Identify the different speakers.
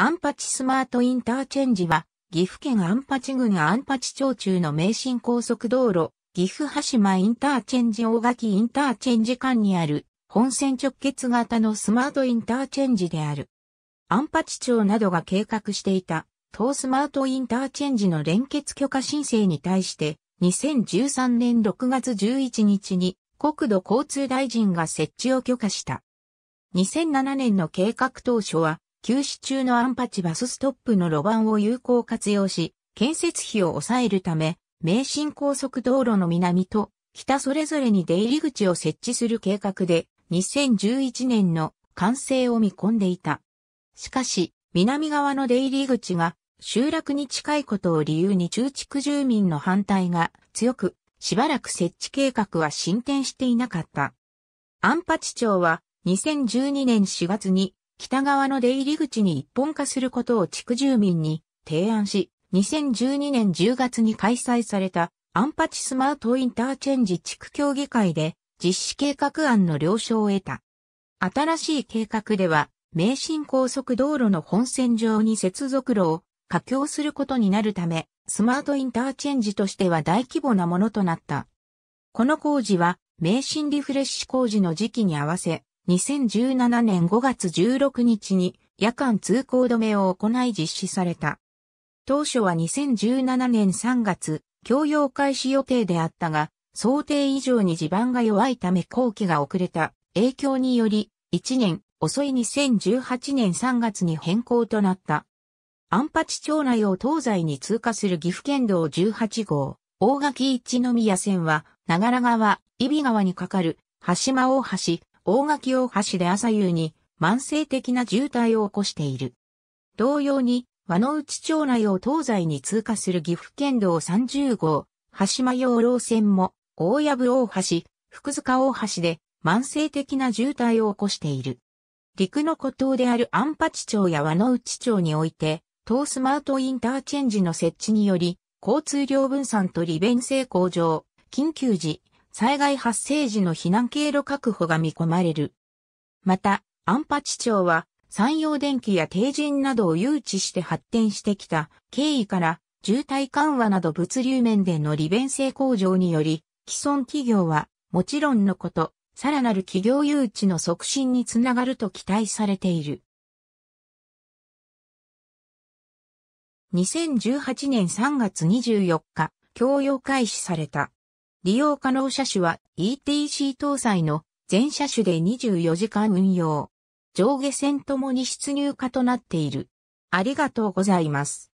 Speaker 1: アンパチスマートインターチェンジは、岐阜県アンパチ郡アンパチ町中の名神高速道路、岐阜羽島インターチェンジ大垣インターチェンジ間にある、本線直結型のスマートインターチェンジである。アンパチ町などが計画していた、東スマートインターチェンジの連結許可申請に対して、2013年6月11日に、国土交通大臣が設置を許可した。2007年の計画当初は、休止中のアンパチバスストップの路盤を有効活用し、建設費を抑えるため、名神高速道路の南と北それぞれに出入り口を設置する計画で、2011年の完成を見込んでいた。しかし、南側の出入り口が集落に近いことを理由に中地区住民の反対が強く、しばらく設置計画は進展していなかった。アンパチ町は2012年4月に北側の出入り口に一本化することを地区住民に提案し、2012年10月に開催されたアンパチスマートインターチェンジ地区協議会で実施計画案の了承を得た。新しい計画では、名神高速道路の本線上に接続路を架橋することになるため、スマートインターチェンジとしては大規模なものとなった。この工事は、名神リフレッシュ工事の時期に合わせ、2017年5月16日に夜間通行止めを行い実施された。当初は2017年3月、供用開始予定であったが、想定以上に地盤が弱いため工期が遅れた影響により、1年遅い2018年3月に変更となった。安八町内を東西に通過する岐阜県道18号、大垣一宮線は、長良川、揖斐川に架かる、橋間大橋、大垣大橋で朝夕に慢性的な渋滞を起こしている。同様に、和野内町内を東西に通過する岐阜県道30号、橋間養老線も、大藪大橋、福塚大橋で慢性的な渋滞を起こしている。陸の孤島である安八町や和野内町において、東スマートインターチェンジの設置により、交通量分散と利便性向上、緊急時、災害発生時の避難経路確保が見込まれる。また、安八町は山陽電気や定人などを誘致して発展してきた経緯から渋滞緩和など物流面での利便性向上により、既存企業はもちろんのこと、さらなる企業誘致の促進につながると期待されている。2018年3月24日、供与開始された。利用可能車種は ETC 搭載の全車種で24時間運用。上下線ともに出入可となっている。ありがとうございます。